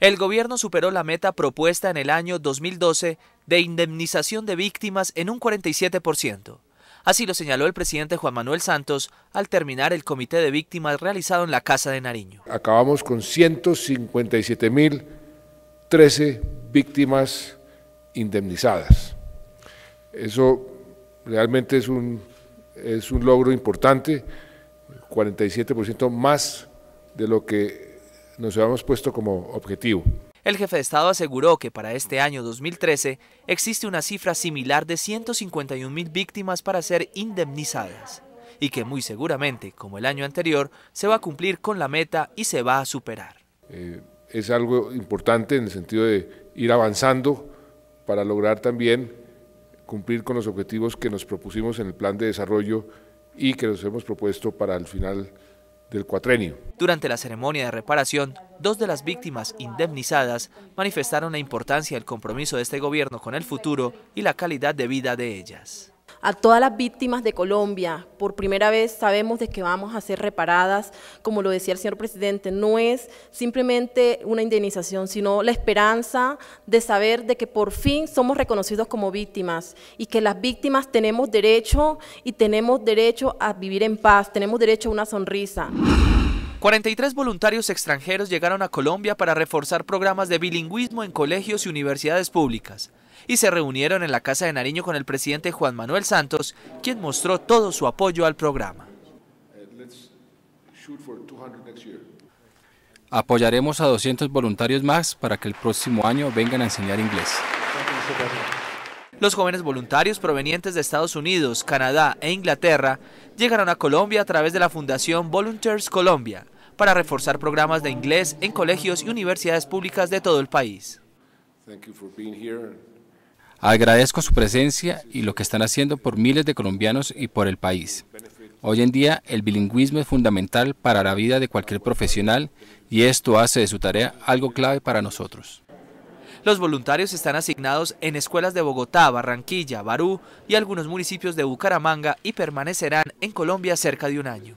El gobierno superó la meta propuesta en el año 2012 de indemnización de víctimas en un 47%. Así lo señaló el presidente Juan Manuel Santos al terminar el comité de víctimas realizado en la Casa de Nariño. Acabamos con 157.013 víctimas indemnizadas. Eso realmente es un es un logro importante, 47% más de lo que nos habíamos puesto como objetivo. El jefe de Estado aseguró que para este año 2013 existe una cifra similar de 151 mil víctimas para ser indemnizadas y que muy seguramente, como el año anterior, se va a cumplir con la meta y se va a superar. Eh, es algo importante en el sentido de ir avanzando para lograr también cumplir con los objetivos que nos propusimos en el plan de desarrollo y que nos hemos propuesto para el final del cuatrenio. Durante la ceremonia de reparación, dos de las víctimas indemnizadas manifestaron la importancia del compromiso de este gobierno con el futuro y la calidad de vida de ellas a todas las víctimas de Colombia. Por primera vez sabemos de que vamos a ser reparadas, como lo decía el señor presidente, no es simplemente una indemnización, sino la esperanza de saber de que por fin somos reconocidos como víctimas y que las víctimas tenemos derecho y tenemos derecho a vivir en paz, tenemos derecho a una sonrisa. 43 voluntarios extranjeros llegaron a Colombia para reforzar programas de bilingüismo en colegios y universidades públicas y se reunieron en la Casa de Nariño con el presidente Juan Manuel Santos, quien mostró todo su apoyo al programa. Apoyaremos a 200 voluntarios más para que el próximo año vengan a enseñar inglés. Los jóvenes voluntarios provenientes de Estados Unidos, Canadá e Inglaterra llegaron a Colombia a través de la Fundación Volunteers Colombia, para reforzar programas de inglés en colegios y universidades públicas de todo el país. Agradezco su presencia y lo que están haciendo por miles de colombianos y por el país. Hoy en día el bilingüismo es fundamental para la vida de cualquier profesional y esto hace de su tarea algo clave para nosotros. Los voluntarios están asignados en escuelas de Bogotá, Barranquilla, Barú y algunos municipios de Bucaramanga y permanecerán en Colombia cerca de un año.